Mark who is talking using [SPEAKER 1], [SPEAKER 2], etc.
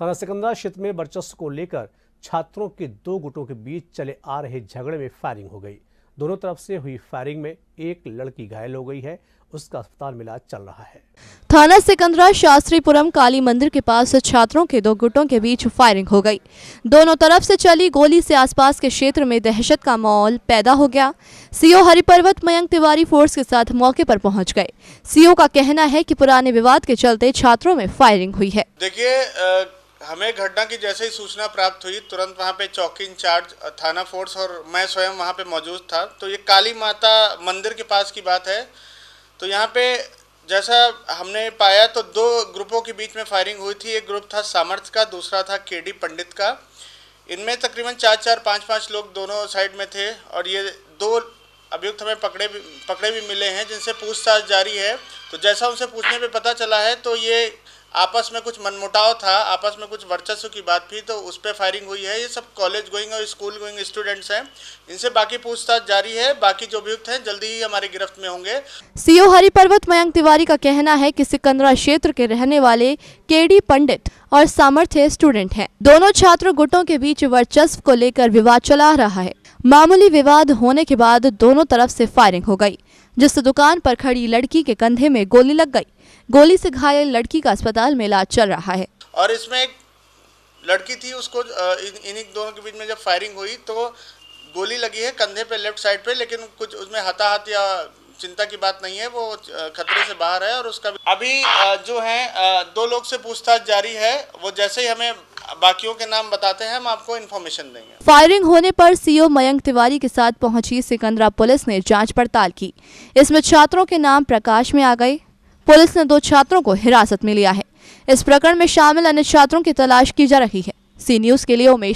[SPEAKER 1] थाना सिकंदरा क्षेत्र में वर्चस्व को लेकर छात्रों के दो गुटों के बीच चले आ रहे झगड़े में फायरिंग हो गई दोनों तरफ से हुई फायरिंग में एक लड़की घायल हो गई है उसका अस्पताल मिला चल रहा है
[SPEAKER 2] थाना सिकंदरा शास्त्रीपुरम काली मंदिर के पास छात्रों के दो गुटों के बीच फायरिंग हो गई दोनों तरफ से चली गोली से आसपास के क्षेत्र में दहशत का माहौल पैदा हो गया सीओ हरिपर्वत मयंक तिवारी फोर्स के साथ मौके पर पहुंच गए सीओ का कहना है कि पुराने विवाद के चलते छात्रों में फायरिंग हुई है
[SPEAKER 3] देखिए हमें घटना की जैसे ही सूचना प्राप्त हुई तुरंत वहाँ पे चौकी इंचार्ज थाना फोर्स और मैं स्वयं वहाँ पे मौजूद था तो ये काली माता मंदिर के पास की बात है तो यहाँ पे जैसा हमने पाया तो दो ग्रुपों के बीच में फायरिंग हुई थी एक ग्रुप था सामर्थ्य का दूसरा था के डी पंडित का इनमें तकरीबन चार चार पाँच पाँच लोग दोनों साइड में थे और ये दो अभियुक्त हमें पकड़े भी पकड़े भी मिले हैं जिनसे पूछताछ जारी है तो जैसा उनसे पूछने पर पता चला है तो ये आपस में कुछ मनमुटाव था आपस में कुछ वर्चस्व की बात थी तो उस पर फायरिंग हुई है ये सब कॉलेज गोइंग और स्कूल गोइंग स्टूडेंट्स हैं इनसे बाकी पूछताछ जारी है बाकी जो अभियुक्त हैं जल्दी ही हमारे गिरफ्त में होंगे
[SPEAKER 2] सीओ हरि पर्वत मयंक तिवारी का कहना है कि सिकंदरा क्षेत्र के रहने वाले केडी पंडित और सामर्थ्य स्टूडेंट हैं दोनों छात्र गुटों के बीच वर्चस्व को लेकर विवाद चला रहा है मामूली विवाद होने के बाद दोनों तरफ से फायरिंग हो गई जिससे दुकान पर खड़ी लड़की के कंधे में गोली लग गई गोली से घायल लड़की का अस्पताल में इलाज चल रहा है
[SPEAKER 3] और इसमें एक लड़की थी उसको इन्हीं दोनों के बीच में जब फायरिंग हुई तो गोली लगी है कंधे पे लेफ्ट साइड पे लेकिन कुछ उसमें हताहत या चिंता की बात नहीं है वो खतरे से बाहर है और उसका अभी जो है दो लोग से पूछताछ जारी है वो जैसे ही हमें बाकियों के नाम बताते हैं हम आपको इन्फॉर्मेशन देंगे
[SPEAKER 2] फायरिंग होने पर सीओ e मयंक तिवारी के साथ पहुंची सिकंदरा पुलिस ने जांच पड़ताल की इसमें छात्रों के नाम प्रकाश में आ गए पुलिस ने दो छात्रों को हिरासत में लिया है इस प्रकरण में शामिल अन्य छात्रों की तलाश की जा रही है सी न्यूज के लिए उमेश